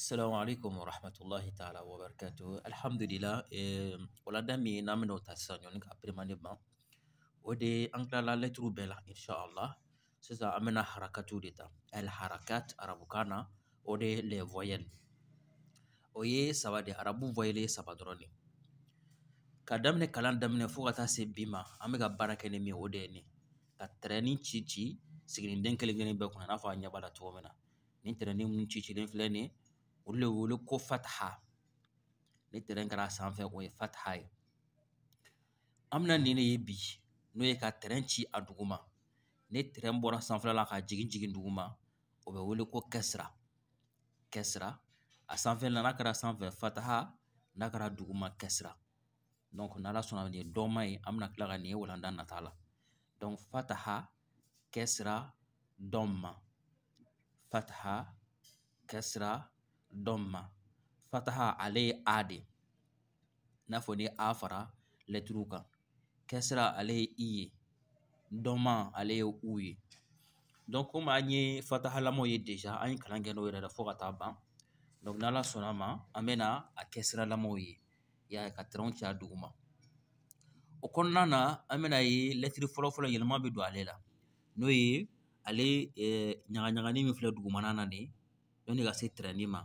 Assalamu alaikum warahmatullahi taala wabarakatuh alhamdulillah eh, walada min n'an bɛna o ta sisan ɲɔni ka peremane ban o de an tilala lɛtiriw bɛɛ inshallah sisan an bɛna harakatiw al harakat arabukan na o de les voyelles arabu voyelle saba dɔrɔn kalan daminɛ fo ka se bi ma an bɛ ka baara ni ka tɛrɛni ci ci sigininden kelen kelen bɛɛ kunna i n'a fɔ a ɲɛ b'a la cogo min na nin Olu le wele ko fatha ni tɛrɛn kɛra a sanfɛ o ye fatha ye an bena nin de ye bi n'o ye ka tɛrɛn ci a duguma ni tɛrɛn bɔra sanfɛla la ka jigin jigin duguma o bɛ wele ko kɛsira kɛsira a sanfɛ la n'a kɛra sanfɛ fataha n'a kɛra duguma kɛsira donc n'ala sɔnna nin ye ye an bɛna tila ka nin ye walanda nata la donc fataha kɛsira dɔnma fataha kɛsira dhamma fataha ale ye a de n'a fɔ ni a fara lɛtiriw kan kɛsira ale ye i ye dɔnma ale ye u ye donc komi an ye fatahalamaw ye deja an ye kalan kɛ n'o yɛrɛ la fo ka taa ban donc n'ala sɔnna a ma an bɛ na a kɛsiralamaw ye y'a ka tɛrɛnw caya dugu ma o kɔnɔna na an bɛna ye lɛtiri fɔlɔfɔlɔ yɛlɛma bɛ don ale la n'o ye ale ɲagaɲagani min filɛ dugumana na de yanni ka se tɛrɛnni ma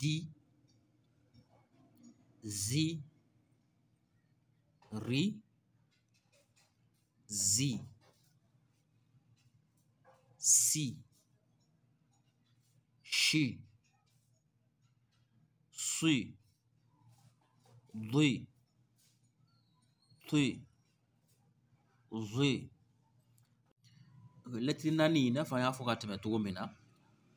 D Z ri Z C shi sui lui tui zui latirina ni ina n'a fɔ an y'a fɔ ka tɛmɛ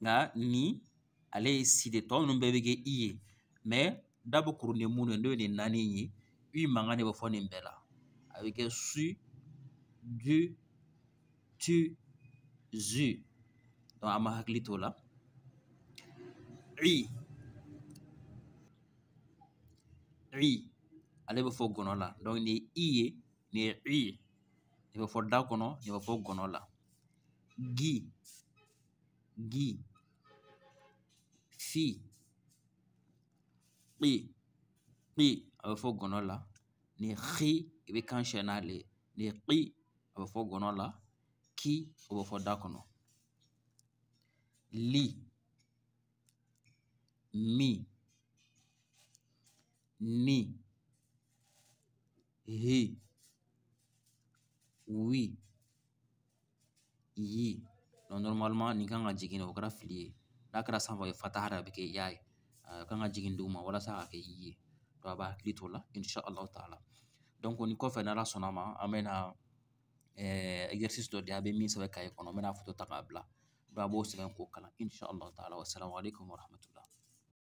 Nka ni. ale si de temps, ninnu bɛɛ bɛ kɛ i ye da bɛ kuru ni minnu ye n'o ye nin naani i su du tu zu an ma hakili t'o i i ale bɛ fɔ gɔnɔ ni i ye nin ye i nin bɛ fɔ da kɔnɔ nin bɛ fɔ gɔnɔ la gi gi fi pi pi a bɛ fɔ gɔnɔ la ni xi i bɛ kan sɛnɛ ale ni qi a bɛ fɔ gɔnɔ la ki a bɛ fɔ da kɔnɔ li mi ni hi wi yi normalement nin kan ka jigin o kɛra fili ye n'a kɛra sanfɛ ye fataha a bɛ kɛ ya ye a kan ka jigin duguma walasa a ka kɛ i ye to a b'a hakili to la insha allahu taala donc nin kɔfɛ n'ala sɔnn'a ma an bɛna eh, exercice dɔ di a bɛ min sɛbɛn kaye kɔnɔ n na foto ta k'a bila a b'o sɛbɛn k'o kalan insha allahu taala wasalamu alaikum warahmatullah